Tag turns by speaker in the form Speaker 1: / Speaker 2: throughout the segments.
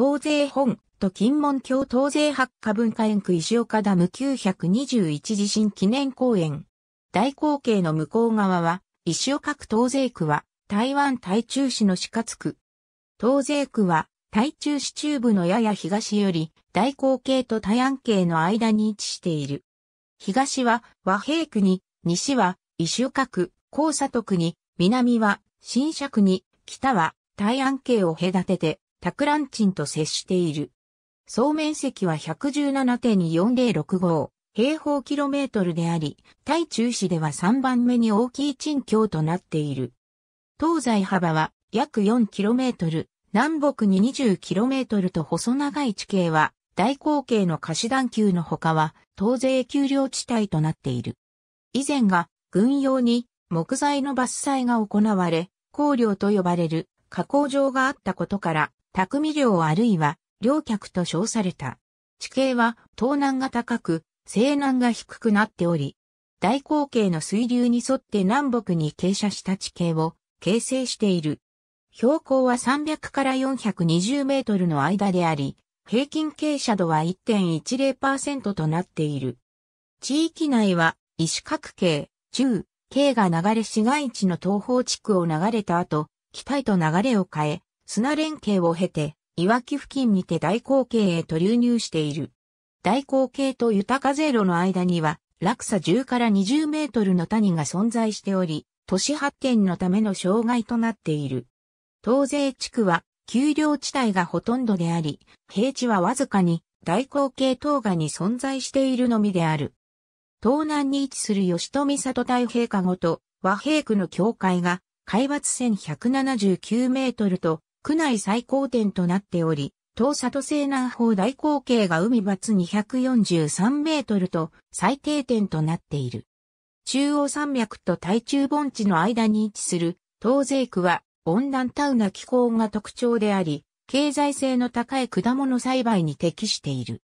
Speaker 1: 東西本と金門橋東西八花文化園区石岡ダム921地震記念公園。大口径の向こう側は、石岡区東西区は、台湾台中市の四角区。東西区は、台中市中部のやや東より、大口径と台安径の間に位置している。東は和平区に、西は石岡区、高佐区に、南は新社区に、北は台安系を隔てて、タクランチンと接している。総面積は117.4065平方キロメートルであり、対中市では3番目に大きい鎮京となっている。東西幅は約4トル、南北に2 0トルと細長い地形は、大口径の貸し段級の他は、東西丘陵地帯となっている。以前が、軍用に木材の伐採が行われ、工料と呼ばれる加工場があったことから、匠領あるいは領客と称された。地形は東南が高く、西南が低くなっており、大口径の水流に沿って南北に傾斜した地形を形成している。標高は300から420メートルの間であり、平均傾斜度は1.10%となっている。地域内は石角形、中、径が流れ市街地の東方地区を流れた後、北へと流れを変え、砂連携を経て、岩木付近にて大口径へと流入している。大口径と豊かゼロの間には、落差10から20メートルの谷が存在しており、都市発展のための障害となっている。東西地区は、丘陵地帯がほとんどであり、平地はわずかに、大口径東岸に存在しているのみである。東南に位置する吉富里太平下ごと和平区の境界が海抜1179メートルと区内最高点となっており、東里西南方大口径が海抜243メートルと最低点となっている。中央山脈と台中盆地の間に位置する東西区は温暖タウな気候が特徴であり、経済性の高い果物栽培に適している。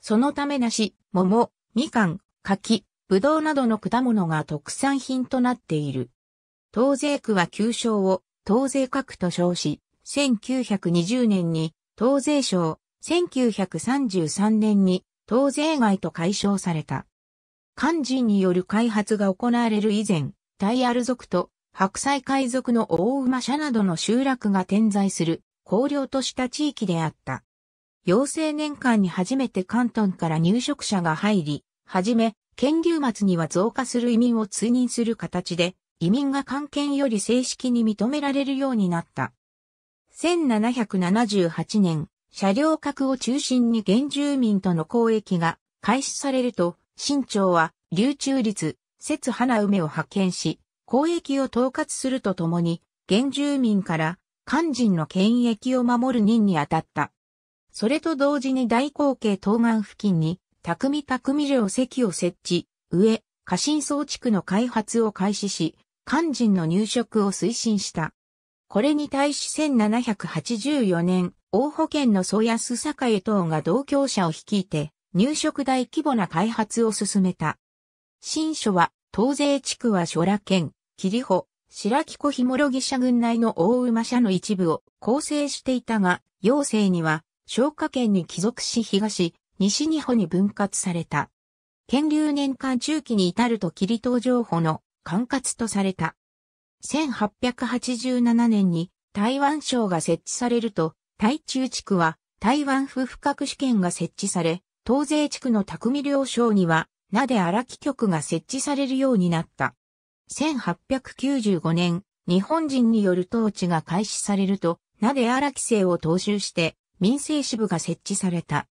Speaker 1: そのため梨、桃、みかん、柿、ぶどうなどの果物が特産品となっている。東西区は旧称を東西各と称し、1920年に東税省、1933年に東税外と解消された。漢人による開発が行われる以前、タイアル族と白菜海賊の大馬社などの集落が点在する荒涼とした地域であった。陽性年間に初めて関東から入植者が入り、はじめ、県留末には増加する移民を追認する形で、移民が関係より正式に認められるようになった。1778年、車両格を中心に原住民との交易が開始されると、新朝は流中立、節花梅を派遣し、交易を統括するとともに、原住民から肝心の権益を守る任に当たった。それと同時に大口径東岸付近に、匠匠領席を設置、上、家臣装地区の開発を開始し、肝心の入植を推進した。これに対し1784年、大保険の曽安栄等が同郷者を率いて、入植大規模な開発を進めた。新書は、東西地区は諸羅県、霧穂、白木ひもろぎ社群内の大馬社の一部を構成していたが、要請には、昭和県に帰属し東、西日本に分割された。県立年間中期に至ると霧東情保の管轄とされた。1887年に台湾省が設置されると、台中地区は台湾府不覚試験が設置され、東西地区の匠領省には、名で荒木局が設置されるようになった。1895年、日本人による統治が開始されると、名で荒木姓を踏襲して、民政支部が設置された。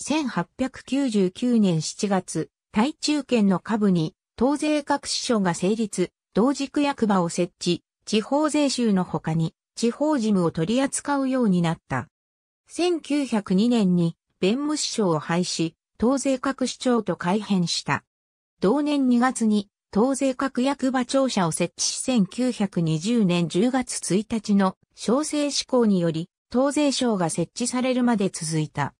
Speaker 1: 1899年7月、台中県の下部に、東西各支所が成立、同軸役場を設置、地方税収の他に地方事務を取り扱うようになった。1902年に弁務士省を廃止、東税各市長と改編した。同年2月に東税各役場庁舎を設置し1920年10月1日の小生施行により、東税省が設置されるまで続いた。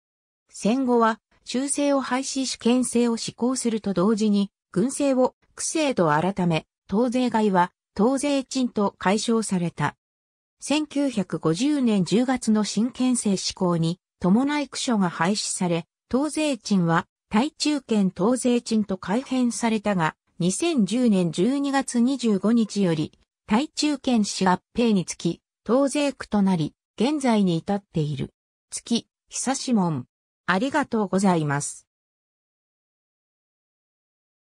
Speaker 1: 戦後は、修正を廃止し県政を施行すると同時に、軍政を区政と改め、当税外は当税賃と解消された。1950年10月の新憲政施行に伴い区所が廃止され、当税賃は対中堅当税賃と改変されたが、2010年12月25日より、対中堅市合併につき、当税区となり、現在に至っている。月、久しもん。ありがとうございます。